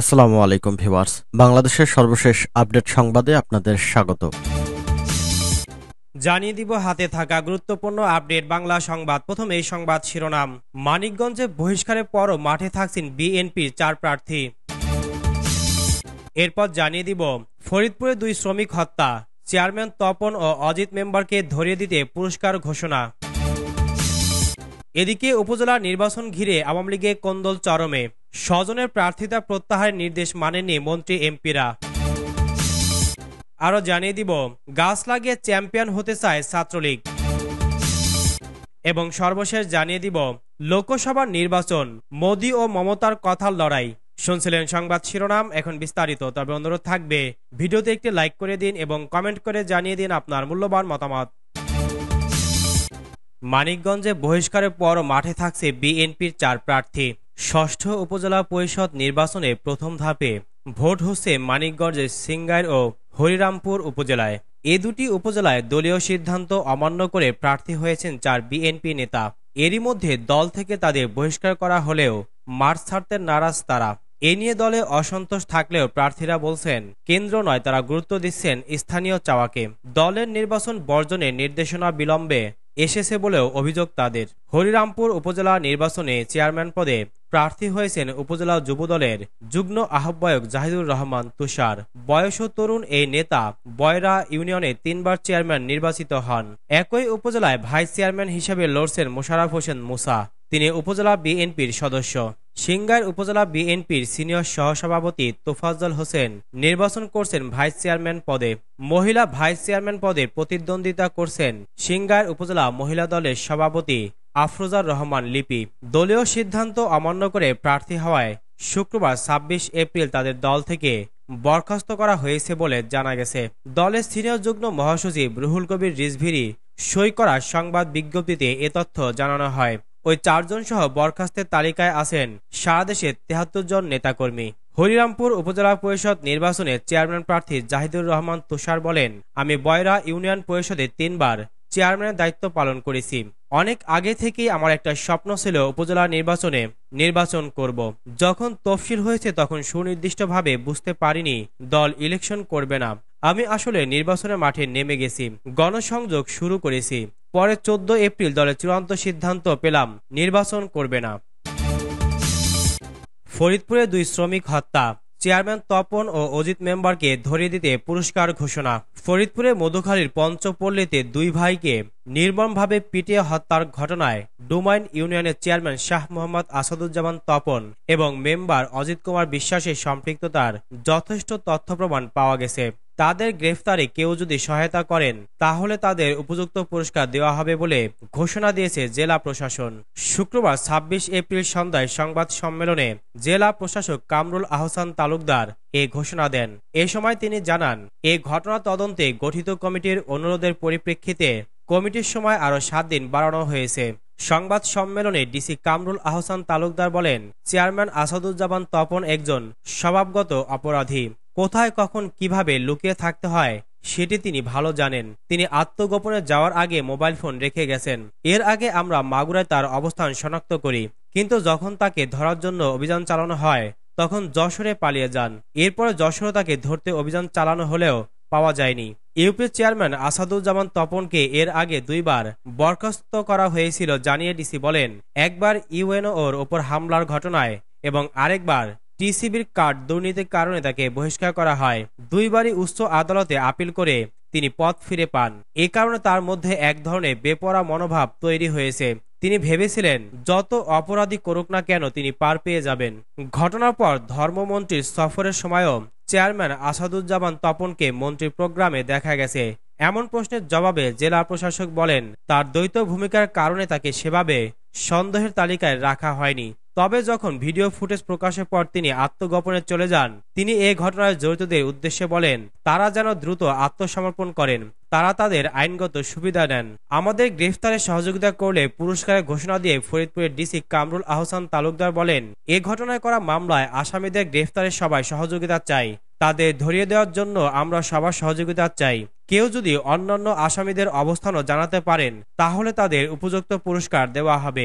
আসসালামু আলাইকুম ভিওয়ার্স বাংলাদেশের সর্বশেষ আপডেট সংবাদে আপনাদের স্বাগত জানিয়ে দিব হাতে থাকা গুরুত্বপূর্ণ আপডেট বাংলা সংবাদ প্রথমে এই সংবাদ শিরোনাম মানিকগঞ্জে বহিষ্কারের পরও মাঠে থাকছেন বিএনপির চার প্রার্থী এরপর জানিয়ে দিব ফরিদপুরে দুই শ্রমিক হত্যা চেয়ারম্যান তপন ও অজিত মেম্বারকে ধরিয়ে দিতে পুরস্কার ঘোষণা এদিকে উপজেলা নির্বাচন ঘিরে আওয়ামী লীগের কন্দল চরমে স্বজনের প্রার্থিতা প্রত্যাহারের নির্দেশ মানেনি মন্ত্রী এমপিরা আরো জানিয়ে দিব গাছ লাগিয়ে চ্যাম্পিয়ন হতে চায় ছাত্রলীগ এবং সর্বশেষ জানিয়ে দিব লোকসভা নির্বাচন মোদী ও মমতার কথার লড়াই শুনছিলেন সংবাদ শিরোনাম এখন বিস্তারিত তবে অনুরোধ থাকবে ভিডিওতে একটি লাইক করে দিন এবং কমেন্ট করে জানিয়ে দিন আপনার মূল্যবান মতামত মানিকগঞ্জে বহিষ্কারের পর মাঠে থাকছে বিএনপির চার প্রার্থী ষষ্ঠ উপজেলা পরিষদ নির্বাচনে প্রথম ধাপে ভোট হচ্ছে মানিকগঞ্জের সিঙ্গাইর ও হরিরামপুর উপজেলায় এ দুটি উপজেলায় দলীয় সিদ্ধান্ত অমান্য করে প্রার্থী হয়েছেন চার বিএনপি নেতা এরই মধ্যে দল থেকে তাদের বহিষ্কার করা হলেও মার্চ ছাড়তে নারাজ তারা এ নিয়ে দলে অসন্তোষ থাকলেও প্রার্থীরা বলছেন কেন্দ্র নয় তারা গুরুত্ব দিচ্ছেন স্থানীয় চাওয়াকে দলের নির্বাচন বর্জনের নির্দেশনা বিলম্বে এসেছে বলেও অভিযোগ তাদের হরিরামপুর উপজেলা নির্বাচনে চেয়ারম্যান পদে প্রার্থী হয়েছেন উপজেলা যুবদলের যুগ্ম আহ্বায়ক জাহিদুর রহমান তুষার বয়স তরুণ এই নেতা বয়রা ইউনিয়নে তিনবার চেয়ারম্যান নির্বাচিত হন একই উপজেলায় ভাইস চেয়ারম্যান হিসেবে লড়ছেন মোশারফ হোসেন মুসা তিনি উপজেলা বিএনপির সদস্য সিঙ্গার উপজেলা বিএনপির সিনিয়র সহসভাপতি তোফাজ্জল হোসেন নির্বাচন করছেন ভাইস চেয়ারম্যান পদে মহিলা ভাইস চেয়ারম্যান পদে প্রতিদ্বন্দ্বিতা করছেন সিঙ্গার উপজেলা মহিলা দলের সভাপতি আফরোজার রহমান লিপি দলীয় সিদ্ধান্ত অমান্য করে প্রার্থী হওয়ায় শুক্রবার ছাব্বিশ এপ্রিল তাদের দল থেকে বরখাস্ত করা হয়েছে বলে জানা গেছে দলের সিনিয়র যুগ্ম মহাসচিব রুহুল কবির রিজভিরি সই করা সংবাদ বিজ্ঞপ্তিতে এ তথ্য জানানো হয় ওই চারজন সহ বরখাস্তের তালিকায় আছেন সারা দেশে তেহাত্তর জন নেতাকর্মী হরিরামপুর উপজেলা পরিষদ নির্বাচনে চেয়ারম্যান প্রার্থী জাহিদুর রহমান তুষার বলেন আমি বয়রা ইউনিয়ন পরিষদে তিনবার চেয়ারম্যানের দায়িত্ব পালন করেছি অনেক আগে থেকেই আমার একটা স্বপ্ন ছিল উপজেলা নির্বাচনে নির্বাচন করব যখন তফসিল হয়েছে তখন সুনির্দিষ্টভাবে বুঝতে পারিনি দল ইলেকশন করবে না আমি আসলে নির্বাচনের মাঠে নেমে গেছি গণসংযোগ শুরু করেছি পরে চোদ্দ এপ্রিল দলের চূড়ান্ত সিদ্ধান্ত পেলাম নির্বাচন করবে না ফরিদপুরে দুই শ্রমিক হত্যা চেয়ারম্যান তপন ও অজিত মেম্বারকে ধরিয়ে দিতে পুরস্কার ঘোষণা ফরিদপুরে মধুখালীর পঞ্চপল্লীতে দুই ভাইকে নির্মমভাবে পিটিয়ে হত্যার ঘটনায় ডুমাইন ইউনিয়নের চেয়ারম্যান শাহ মোহাম্মদ আসাদুজ্জামান তপন এবং মেম্বার অজিত কুমার বিশ্বাসের সম্পৃক্ততার যথেষ্ট তথ্য প্রমাণ পাওয়া গেছে তাদের গ্রেফতারে কেউ যদি সহায়তা করেন তাহলে তাদের উপযুক্ত পুরস্কার দেওয়া হবে বলে ঘোষণা দিয়েছে জেলা প্রশাসন শুক্রবার ২৬ এপ্রিল সন্ধ্যায় সংবাদ সম্মেলনে জেলা প্রশাসক কামরুল আহসান তালুকদার এ ঘোষণা দেন এ সময় তিনি জানান এ ঘটনা তদন্তে গঠিত কমিটির অনুরোধের পরিপ্রেক্ষিতে কমিটির সময় আরও সাত দিন বাড়ানো হয়েছে সংবাদ সম্মেলনে ডিসি কামরুল আহসান তালুকদার বলেন চেয়ারম্যান আসাদুজ্জামান তপন একজন স্বভাবগত অপরাধী কোথায় কখন কিভাবে লুকিয়ে থাকতে হয় সেটি তিনি ভালো জানেন তিনি আত্মগোপনে যাওয়ার আগে মোবাইল ফোন রেখে গেছেন এর আগে আমরা মাগুরায় তার অবস্থান শনাক্ত করি কিন্তু যখন তাকে ধরার জন্য অভিযান চালানো হয় তখন যশোরে পালিয়ে যান এরপরে যশোরে তাকে ধরতে অভিযান চালানো হলেও পাওয়া যায়নি ইউপি চেয়ারম্যান আসাদুজ্জামান তপনকে এর আগে দুইবার বরখাস্ত করা হয়েছিল জানিয়ে ডিসি বলেন একবার ইউএনওর ওপর হামলার ঘটনায় এবং আরেকবার টিসিবির কার্ড দুর্নীতির কারণে তাকে বহিষ্কার করা হয় দুইবারই উচ্চ আদালতে আপিল করে তিনি পথ ফিরে পান এ কারণে তার মধ্যে এক ধরনের বেপরা মনোভাব তৈরি হয়েছে তিনি ভেবেছিলেন যত অপরাধী করুক না কেন তিনি পার পেয়ে যাবেন ঘটনার পর ধর্মমন্ত্রীর সফরের সময়ও চেয়ারম্যান আসাদুজ্জামান তপনকে মন্ত্রীর প্রোগ্রামে দেখা গেছে এমন প্রশ্নের জবাবে জেলা প্রশাসক বলেন তার দ্বৈত ভূমিকার কারণে তাকে সেভাবে সন্দেহের তালিকায় রাখা হয়নি তবে যখন ভিডিও ফুটেজ প্রকাশের পর তিনি আত্মগোপনে চলে যান তিনি এ ঘটনায় জড়িতদের উদ্দেশ্যে বলেন তারা যেন দ্রুত আত্মসমর্পণ করেন তারা তাদের আইনগত সুবিধা নেন আমাদের গ্রেফতারে সহযোগিতা করলে পুরস্কারের ঘোষণা দিয়ে ফরিদপুরের ডিসি কামরুল আহসান তালুকদার বলেন এ ঘটনায় করা মামলায় আসামিদের গ্রেফতারে সবাই সহযোগিতা চাই তাদের ধরিয়ে দেওয়ার জন্য আমরা সবার সহযোগিতা চাই কেউ যদি অন্যান্য আসামিদের অবস্থানও জানাতে পারেন তাহলে তাদের উপযুক্ত পুরস্কার দেওয়া হবে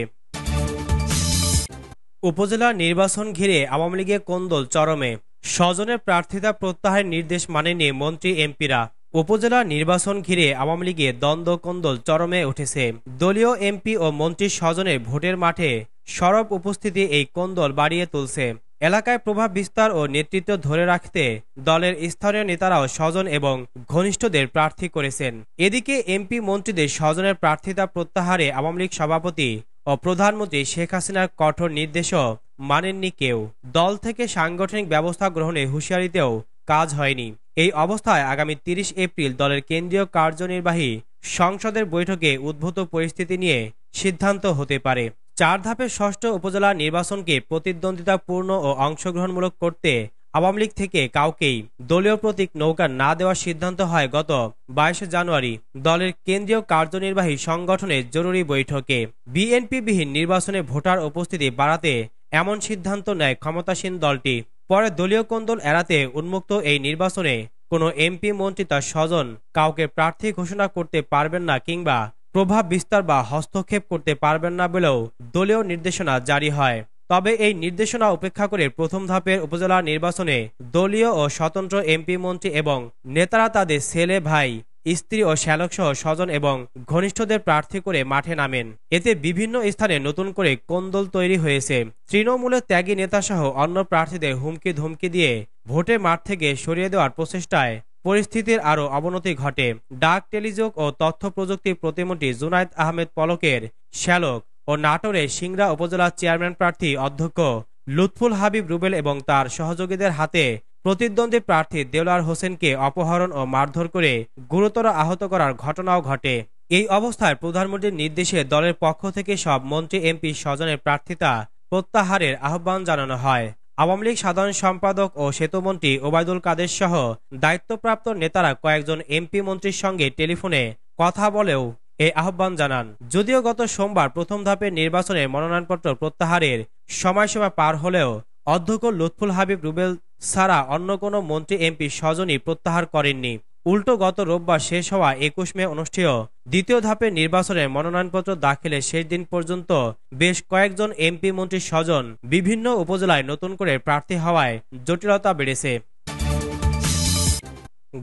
উপজেলা নির্বাচন ঘিরে আওয়ামী লীগের কোন্দল চরমে স্বজনের প্রার্থিতা প্রত্যাহারের নির্দেশ মানেনি মন্ত্রী এমপিরা উপজেলা নির্বাচন ঘিরে আওয়ামী দ্বন্দ্ব কোন্দল চরমে উঠেছে দলীয় এমপি ও মন্ত্রীর স্বজনের ভোটের মাঠে সরব উপস্থিতি এই কোন্দল বাড়িয়ে তুলছে এলাকায় প্রভাব বিস্তার ও নেতৃত্ব ধরে রাখতে দলের স্থানীয় নেতারাও স্বজন এবং ঘনিষ্ঠদের প্রার্থী করেছেন এদিকে এমপি মন্ত্রীদের স্বজনের প্রার্থিতা প্রত্যাহারে আওয়ামী লীগ সভাপতি ও প্রধানমন্ত্রী শেখ হাসিনার কঠোর নির্দেশও মানেননি কেউ দল থেকে সাংগঠনিক ব্যবস্থা গ্রহণে হুঁশিয়ারিতেও কাজ হয়নি এই অবস্থায় আগামী তিরিশ এপ্রিল দলের কেন্দ্রীয় কার্যনির্বাহী সংসদের বৈঠকে উদ্ভূত পরিস্থিতি নিয়ে সিদ্ধান্ত হতে পারে চার ধাপের ষষ্ঠ উপজেলা নির্বাচনকে প্রতিদ্বন্দ্বিতাপূর্ণ ও অংশগ্রহণমূলক করতে আওয়ামী লীগ থেকে কাউকেই দলীয় প্রতীক নৌকা না দেওয়ার সিদ্ধান্ত হয় গত বাইশে জানুয়ারি দলের কেন্দ্রীয় কার্যনির্বাহী সংগঠনের জরুরি বৈঠকে বিএনপিবিহীন নির্বাচনে ভোটার উপস্থিতি বাড়াতে এমন সিদ্ধান্ত নেয় ক্ষমতাসীন দলটি পরে দলীয় কোন্দল এড়াতে উন্মুক্ত এই নির্বাচনে কোনো এমপি মন্ত্রী তার স্বজন কাউকে প্রার্থী ঘোষণা করতে পারবেন না কিংবা প্রভাব বিস্তার বা হস্তক্ষেপ করতে পারবেন না বলেও দলীয় নির্দেশনা জারি হয় তবে এই নির্দেশনা উপেক্ষা করে প্রথম ধাপের উপজেলা নির্বাচনে দলীয় ও স্বতন্ত্র এমপি মন্ত্রী এবং নেতারা তাদের ছেলে ভাই স্ত্রী ও শ্যালক সহ স্বজন এবং ঘনিষ্ঠদের প্রার্থী করে মাঠে নামেন এতে বিভিন্ন স্থানে নতুন করে কোন্দল তৈরি হয়েছে তৃণমূলের ত্যাগী নেতাসহ অন্য প্রার্থীদের হুমকি ধুমকি দিয়ে ভোটে মাঠ থেকে সরিয়ে দেওয়ার প্রচেষ্টায় পরিস্থিতির আরও অবনতি ঘটে ডাক টেলিযোগ ও তথ্য প্রযুক্তি প্রতিমন্ত্রী জুনায়দ আহমেদ পলকের শ্যালক ও নাটোরে সিংড়া উপজেলা চেয়ারম্যান প্রার্থী অধ্যক্ষ লুৎফুল হাবিব রুবেল এবং তার সহযোগীদের হাতে প্রতিদ্বন্দ্বী প্রার্থী দেওলার হোসেনকে অপহরণ ও মারধর করে গুরুতর আহত করার ঘটনাও ঘটে এই অবস্থায় প্রধানমন্ত্রীর নির্দেশে দলের পক্ষ থেকে সব মন্ত্রী এমপি স্বজনের প্রার্থিতা প্রত্যাহারের আহ্বান জানানো হয় আওয়ামী লীগ সাধারণ সম্পাদক ও সেতুমন্ত্রী ওবায়দুল কাদের সহ দায়িত্বপ্রাপ্ত নেতারা কয়েকজন এমপি মন্ত্রীর সঙ্গে টেলিফোনে কথা বলেও এ আহ্বান জানান যদিও গত সোমবার প্রথম ধাপের নির্বাচনে মনোনয়নপত্র প্রত্যাহারের সময়সীমা পার হলেও অধ্যক্ষ লুৎফুল হাবিব রুবেল ছাড়া অন্য কোনো মন্ত্রী এমপি স্বজনই প্রত্যাহার করেননি উল্টো গত রোববার শেষ হওয়া একুশ মে অনুষ্ঠেয় দ্বিতীয় ধাপের নির্বাচনে মনোনয়নপত্র দাখিলে শেষ দিন পর্যন্ত বেশ কয়েকজন এমপি মন্ত্রী স্বজন বিভিন্ন উপজেলায় নতুন করে প্রার্থী হওয়ায় জটিলতা বেড়েছে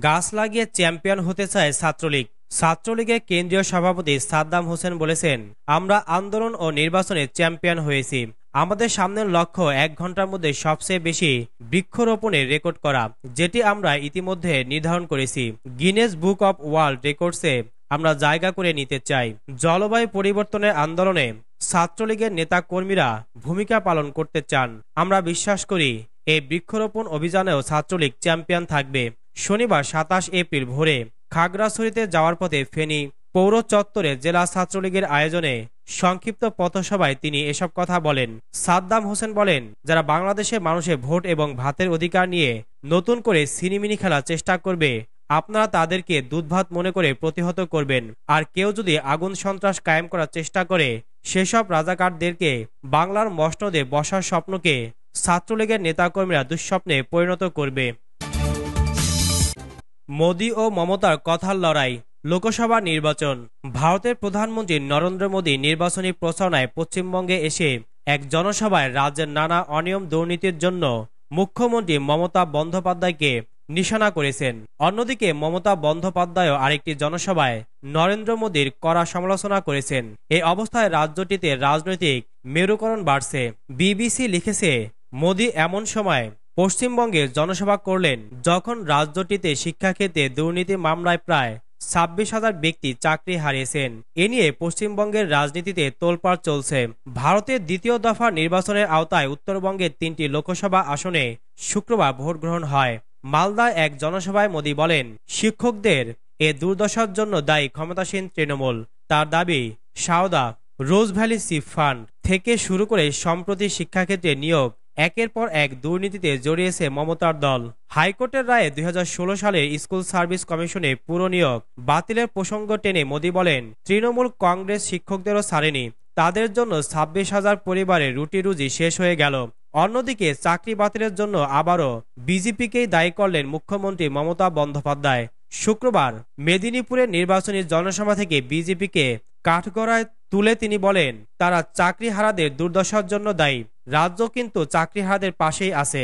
গাছ লাগিয়ে চ্যাম্পিয়ন হতে চায় ছাত্রলীগ ছাত্রলীগের কেন্দ্রীয় সভাপতি সাদ্দাম হোসেন বলেছেন আমরা আন্দোলন ও নির্বাচনে চ্যাম্পিয়ন হয়েছি আমাদের সামনের লক্ষ্য এক ঘন্টার মধ্যে সবচেয়ে বেশি বৃক্ষরোপণের রেকর্ড করা যেটি আমরা ইতিমধ্যে নির্ধারণ করেছি গিনেস বুক অব ওয়ার্ল্ড রেকর্ডসে আমরা জায়গা করে নিতে চাই জলবায়ু পরিবর্তনের আন্দোলনে ছাত্রলীগের নেতাকর্মীরা ভূমিকা পালন করতে চান আমরা বিশ্বাস করি এই বৃক্ষরোপণ অভিযানেও ছাত্রলীগ চ্যাম্পিয়ন থাকবে শনিবার সাতাশ এপ্রিল ভোরে খাগড়াছড়িতে যাওয়ার পথে ফেনী পৌর চত্বরে জেলা ছাত্রলীগের আয়োজনে সংক্ষিপ্ত পথসভায় তিনি এসব কথা বলেন সাদ্দাম হোসেন বলেন যারা বাংলাদেশে মানুষের ভোট এবং ভাতের অধিকার নিয়ে নতুন করে সিনিমিনি খেলার চেষ্টা করবে আপনারা তাদেরকে দুধভাত মনে করে প্রতিহত করবেন আর কেউ যদি আগুন সন্ত্রাস কায়েম করার চেষ্টা করে সেসব রাজাকারদেরকে বাংলার মসনদে বসার স্বপ্নকে ছাত্রলীগের নেতাকর্মীরা দুঃস্বপ্নে পরিণত করবে মোদি ও মমতার কথার লড়াই লোকসভা নির্বাচন ভারতের প্রধানমন্ত্রী নরেন্দ্র মোদী নির্বাচনী প্রচারণায় পশ্চিমবঙ্গে এসে এক জনসভায় রাজ্যের নানা অনিয়ম দুর্নীতির জন্য মুখ্যমন্ত্রী মমতা বন্দ্যোপাধ্যায়কে নিশানা করেছেন অন্যদিকে মমতা বন্দ্যোপাধ্যায়ও আরেকটি জনসভায় নরেন্দ্র মোদীর কড়া সমালোচনা করেছেন এই অবস্থায় রাজ্যটিতে রাজনৈতিক মেরুকরণ বাড়ছে বিবিসি লিখেছে মোদী এমন সময় পশ্চিমবঙ্গে জনসভা করলেন যখন রাজ্যটিতে শিক্ষাক্ষেত্রে দুর্নীতি মামলায় প্রায় ছাব্বিশ হাজার ব্যক্তি চাকরি হারিয়েছেন এ নিয়ে পশ্চিমবঙ্গের রাজনীতিতে তোলপাড় চলছে ভারতের দ্বিতীয় দফা নির্বাচনের আওতায় উত্তরবঙ্গের তিনটি লোকসভা আসনে শুক্রবার ভোট গ্রহণ হয় মালদায় এক জনসভায় মোদী বলেন শিক্ষকদের এ দুর্দশার জন্য দায়ী ক্ষমতাসীন তৃণমূল তার দাবি সাওদা রোজ ভ্যালি সিফ ফান্ড থেকে শুরু করে সম্প্রতি শিক্ষাক্ষেত্রে নিয়োগ একের পর এক দুর্নীতিতে জড়িয়েছে মমতার দল হাইকোর্টের রায়ে দুই সালের স্কুল সার্ভিস কমিশনে পুরনিয়োগ বাতিলের প্রসঙ্গ টেনে মোদী বলেন তৃণমূল কংগ্রেস শিক্ষকদেরও ছাড়েনি তাদের জন্য ছাব্বিশ হাজার পরিবারের রুটি রুজি শেষ হয়ে গেল অন্যদিকে চাকরি বাতিলের জন্য আবারও বিজেপিকেই দায়ী করলেন মুখ্যমন্ত্রী মমতা বন্দ্যোপাধ্যায় শুক্রবার মেদিনীপুরের নির্বাচনী জনসভা থেকে বিজেপিকে কাঠগড়ায় তুলে তিনি বলেন তারা চাকরি হারাদের দুর্দশার জন্য দায়ী রাজ্য কিন্তু চাকরি হারাদের পাশেই আছে